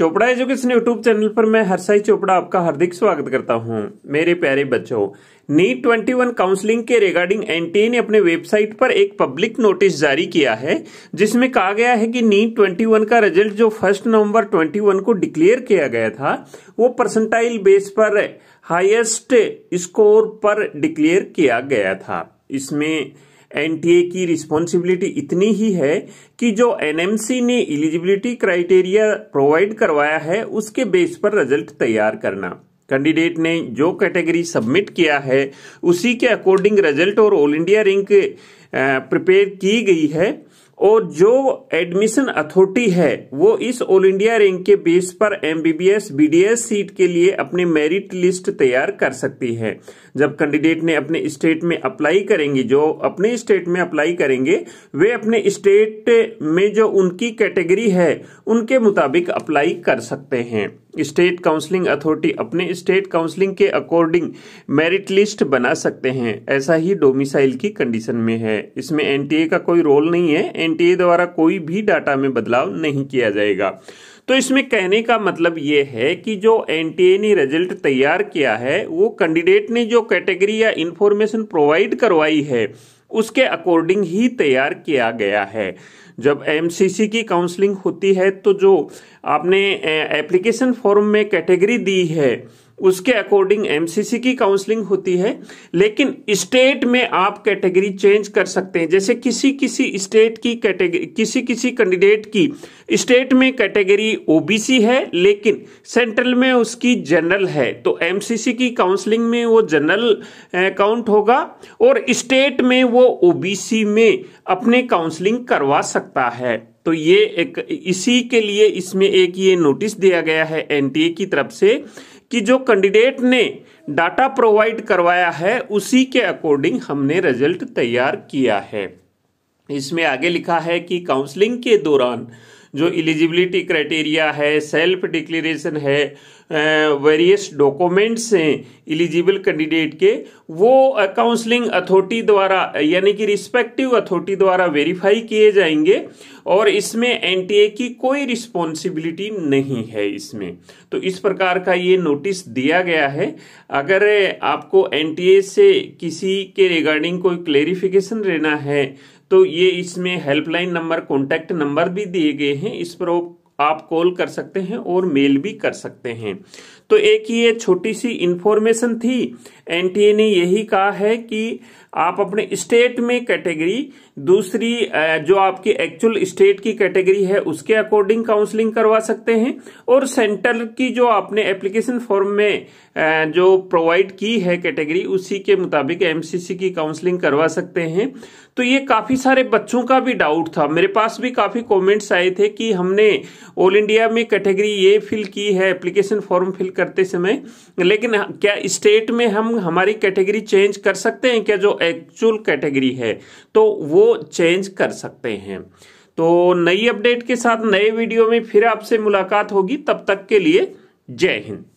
Chopra education YouTube channel पर मैं हरसाई चोपड़ा आपका हार्दिक स्वागत करता हूं मेरे प्यारे बच्चों नीट 21 काउंसलिंग के रिगार्डिंग एनटीए ने अपने वेबसाइट पर एक पब्लिक नोटिस जारी किया है जिसमें कहा गया है कि नीट 21 का रिजल्ट जो फर्स्ट नवंबर 21 को डिक्लेयर किया गया था वो परसेंटाइल बेस पर हाइस्ट स्कोर पर डिक्लेयर किया गया था इसमें एनटीए की रिस्पॉन्सिबिलिटी इतनी ही है कि जो एनएमसी ने एलिजिबिलिटी क्राइटेरिया प्रोवाइड करवाया है उसके बेस पर रिजल्ट तैयार करना कैंडिडेट ने जो कैटेगरी सबमिट किया है उसी के अकॉर्डिंग रिजल्ट और ऑल इंडिया रिंक प्रिपेयर की गई है और जो एडमिशन अथॉरिटी है वो इस ऑल इंडिया रैंक के बेस पर एमबीबीएस बीडीएस सीट के लिए अपनी मेरिट लिस्ट तैयार कर सकती है जब कैंडिडेट ने अपने स्टेट में अप्लाई करेंगे जो अपने स्टेट में अप्लाई करेंगे वे अपने स्टेट में जो उनकी कैटेगरी है उनके मुताबिक अप्लाई कर सकते हैं स्टेट काउंसलिंग अथॉरिटी अपने स्टेट काउंसलिंग के अकॉर्डिंग मेरिट लिस्ट बना सकते हैं ऐसा ही डोमिसाइल की कंडीशन में है इसमें एनटीए का कोई रोल नहीं है एनटीए द्वारा कोई भी डाटा में बदलाव नहीं किया जाएगा तो इसमें कहने का मतलब ये है कि जो एनटीए ने रिजल्ट तैयार किया है वो कैंडिडेट ने जो कैटेगरी या इंफॉर्मेशन प्रोवाइड करवाई है उसके अकॉर्डिंग ही तैयार किया गया है जब एमसीसी की काउंसलिंग होती है तो जो आपने एप्लीकेशन फॉर्म में कैटेगरी दी है उसके अकॉर्डिंग एमसीसी की काउंसलिंग होती है लेकिन स्टेट में आप कैटेगरी चेंज कर सकते हैं जैसे किसी किसी स्टेट की कैटेगरी किसी किसी कैंडिडेट की स्टेट में कैटेगरी ओबीसी है लेकिन सेंट्रल में उसकी जनरल है तो एमसीसी की काउंसलिंग में वो जनरल काउंट होगा और स्टेट में वो ओबीसी में अपने काउंसलिंग करवा सकता है तो ये एक इसी के लिए इसमें एक ये नोटिस दिया गया है एनटीए की तरफ से कि जो कैंडिडेट ने डाटा प्रोवाइड करवाया है उसी के अकॉर्डिंग हमने रिजल्ट तैयार किया है इसमें आगे लिखा है कि काउंसलिंग के दौरान जो एलिजिबिलिटी क्राइटेरिया है सेल्फ डिक्लेरेशन है वेरियस डॉक्यूमेंट्स हैं एलिजिबल कैंडिडेट के वो काउंसलिंग अथॉरिटी द्वारा यानी कि रिस्पेक्टिव अथॉरिटी द्वारा वेरीफाई किए जाएंगे और इसमें एनटीए की कोई रिस्पॉन्सिबिलिटी नहीं है इसमें तो इस प्रकार का ये नोटिस दिया गया है अगर आपको एनटीए से किसी के रिगार्डिंग कोई क्लेरिफिकेशन लेना है तो ये इसमें हेल्पलाइन नंबर कॉन्टैक्ट नंबर भी दिए गए हैं इस पर आप कॉल कर सकते हैं और मेल भी कर सकते हैं तो एक ही ये छोटी सी इन्फॉर्मेशन थी एनटीए ने यही कहा है कि आप अपने स्टेट में कैटेगरी दूसरी जो आपकी एक्चुअल स्टेट की कैटेगरी है उसके अकॉर्डिंग काउंसलिंग करवा सकते हैं और सेंटर की जो आपने एप्लीकेशन फॉर्म में जो प्रोवाइड की है कैटेगरी उसी के मुताबिक एमसीसी की काउंसलिंग करवा सकते हैं तो ये काफी सारे बच्चों का भी डाउट था मेरे पास भी काफी कॉमेंट्स आए थे कि हमने ऑल इंडिया में कैटेगरी ए फिल की है एप्लीकेशन फॉर्म फिल करते समय लेकिन क्या स्टेट में हम हमारी कैटेगरी चेंज कर सकते हैं क्या जो एक्चुअल कैटेगरी है तो वो चेंज कर सकते हैं तो नई अपडेट के साथ नए वीडियो में फिर आपसे मुलाकात होगी तब तक के लिए जय हिंद